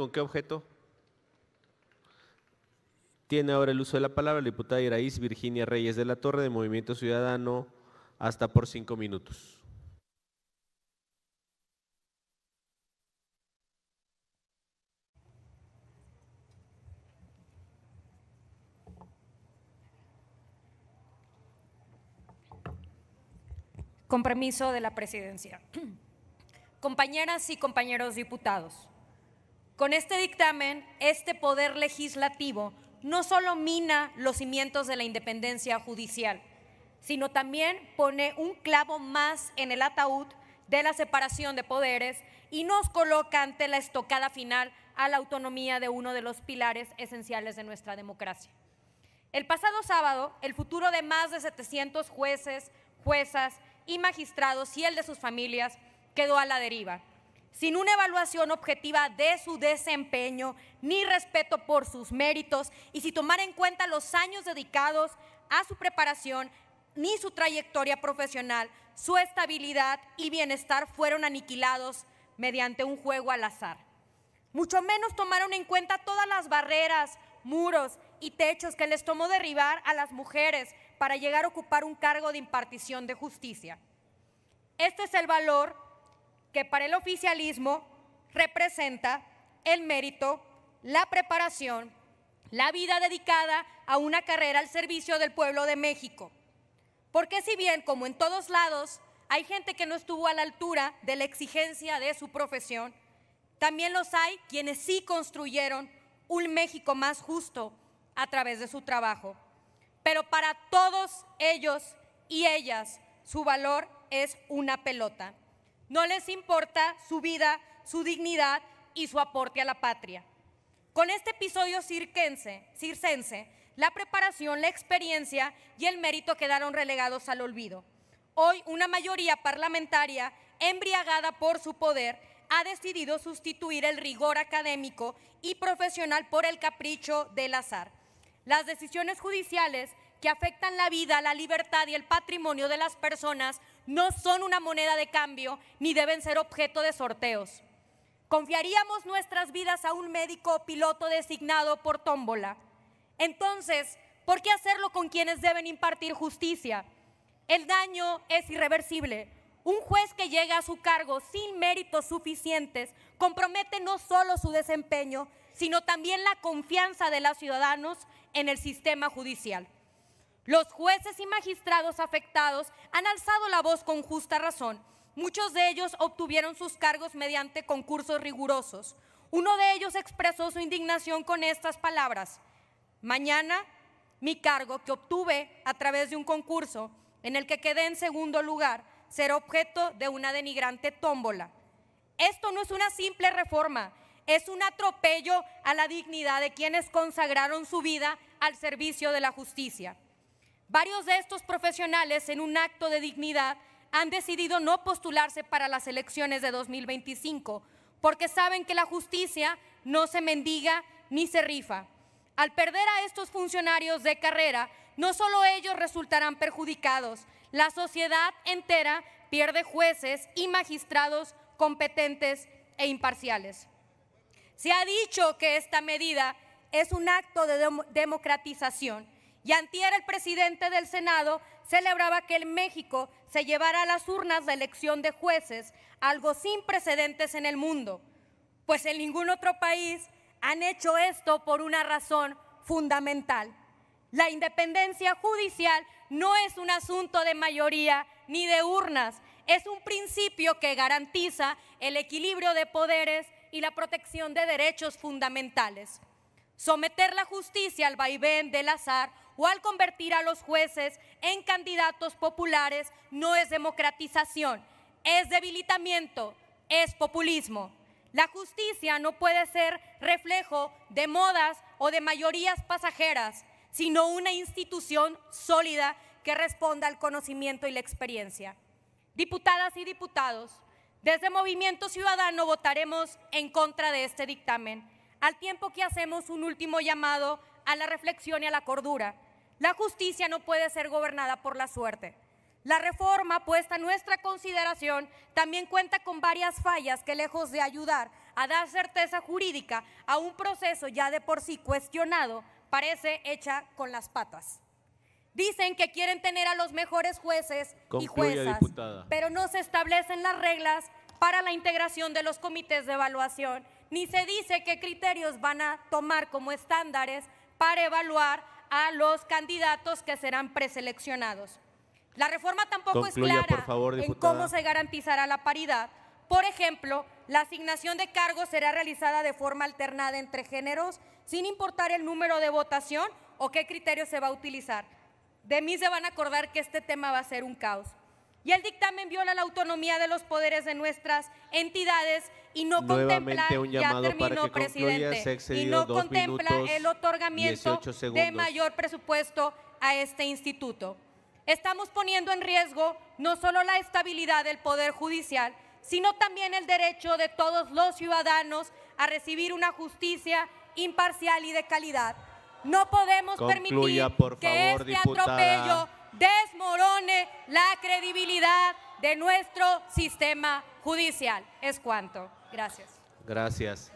con qué objeto? Tiene ahora el uso de la palabra la diputada Iraíz Virginia Reyes de la Torre de Movimiento Ciudadano hasta por cinco minutos. Con permiso de la presidencia. Compañeras y compañeros diputados, con este dictamen, este poder legislativo no solo mina los cimientos de la independencia judicial, sino también pone un clavo más en el ataúd de la separación de poderes y nos coloca ante la estocada final a la autonomía de uno de los pilares esenciales de nuestra democracia. El pasado sábado, el futuro de más de 700 jueces, juezas y magistrados y el de sus familias quedó a la deriva sin una evaluación objetiva de su desempeño, ni respeto por sus méritos, y si tomar en cuenta los años dedicados a su preparación, ni su trayectoria profesional, su estabilidad y bienestar fueron aniquilados mediante un juego al azar. Mucho menos tomaron en cuenta todas las barreras, muros y techos que les tomó derribar a las mujeres para llegar a ocupar un cargo de impartición de justicia. Este es el valor que para el oficialismo representa el mérito, la preparación, la vida dedicada a una carrera al servicio del pueblo de México. Porque si bien, como en todos lados, hay gente que no estuvo a la altura de la exigencia de su profesión, también los hay quienes sí construyeron un México más justo a través de su trabajo. Pero para todos ellos y ellas, su valor es una pelota. No les importa su vida, su dignidad y su aporte a la patria. Con este episodio circense, la preparación, la experiencia y el mérito quedaron relegados al olvido. Hoy una mayoría parlamentaria, embriagada por su poder, ha decidido sustituir el rigor académico y profesional por el capricho del azar. Las decisiones judiciales que afectan la vida, la libertad y el patrimonio de las personas no son una moneda de cambio ni deben ser objeto de sorteos. Confiaríamos nuestras vidas a un médico piloto designado por tómbola. Entonces, ¿por qué hacerlo con quienes deben impartir justicia? El daño es irreversible. Un juez que llega a su cargo sin méritos suficientes compromete no solo su desempeño, sino también la confianza de los ciudadanos en el sistema judicial. Los jueces y magistrados afectados han alzado la voz con justa razón. Muchos de ellos obtuvieron sus cargos mediante concursos rigurosos. Uno de ellos expresó su indignación con estas palabras. Mañana mi cargo que obtuve a través de un concurso en el que quedé en segundo lugar será objeto de una denigrante tómbola. Esto no es una simple reforma, es un atropello a la dignidad de quienes consagraron su vida al servicio de la justicia. Varios de estos profesionales, en un acto de dignidad, han decidido no postularse para las elecciones de 2025 porque saben que la justicia no se mendiga ni se rifa. Al perder a estos funcionarios de carrera, no solo ellos resultarán perjudicados, la sociedad entera pierde jueces y magistrados competentes e imparciales. Se ha dicho que esta medida es un acto de democratización y antier el presidente del Senado celebraba que el México se llevara las urnas de elección de jueces, algo sin precedentes en el mundo, pues en ningún otro país han hecho esto por una razón fundamental. La independencia judicial no es un asunto de mayoría ni de urnas, es un principio que garantiza el equilibrio de poderes y la protección de derechos fundamentales. Someter la justicia al vaivén del azar o al convertir a los jueces en candidatos populares no es democratización, es debilitamiento, es populismo. La justicia no puede ser reflejo de modas o de mayorías pasajeras, sino una institución sólida que responda al conocimiento y la experiencia. Diputadas y diputados, desde Movimiento Ciudadano votaremos en contra de este dictamen, al tiempo que hacemos un último llamado a la reflexión y a la cordura. La justicia no puede ser gobernada por la suerte. La reforma puesta a nuestra consideración también cuenta con varias fallas que lejos de ayudar a dar certeza jurídica a un proceso ya de por sí cuestionado, parece hecha con las patas. Dicen que quieren tener a los mejores jueces y juezas, pero no se establecen las reglas para la integración de los comités de evaluación, ni se dice qué criterios van a tomar como estándares para evaluar a los candidatos que serán preseleccionados. La reforma tampoco es clara en cómo se garantizará la paridad. Por ejemplo, la asignación de cargos será realizada de forma alternada entre géneros, sin importar el número de votación o qué criterio se va a utilizar. De mí se van a acordar que este tema va a ser un caos. Y el dictamen viola la autonomía de los poderes de nuestras entidades y no contempla, presidente, el otorgamiento de mayor presupuesto a este instituto. Estamos poniendo en riesgo no solo la estabilidad del Poder Judicial, sino también el derecho de todos los ciudadanos a recibir una justicia imparcial y de calidad. No podemos permitir que este atropello desmorone la credibilidad de nuestro sistema judicial. Es cuanto. Gracias. Gracias.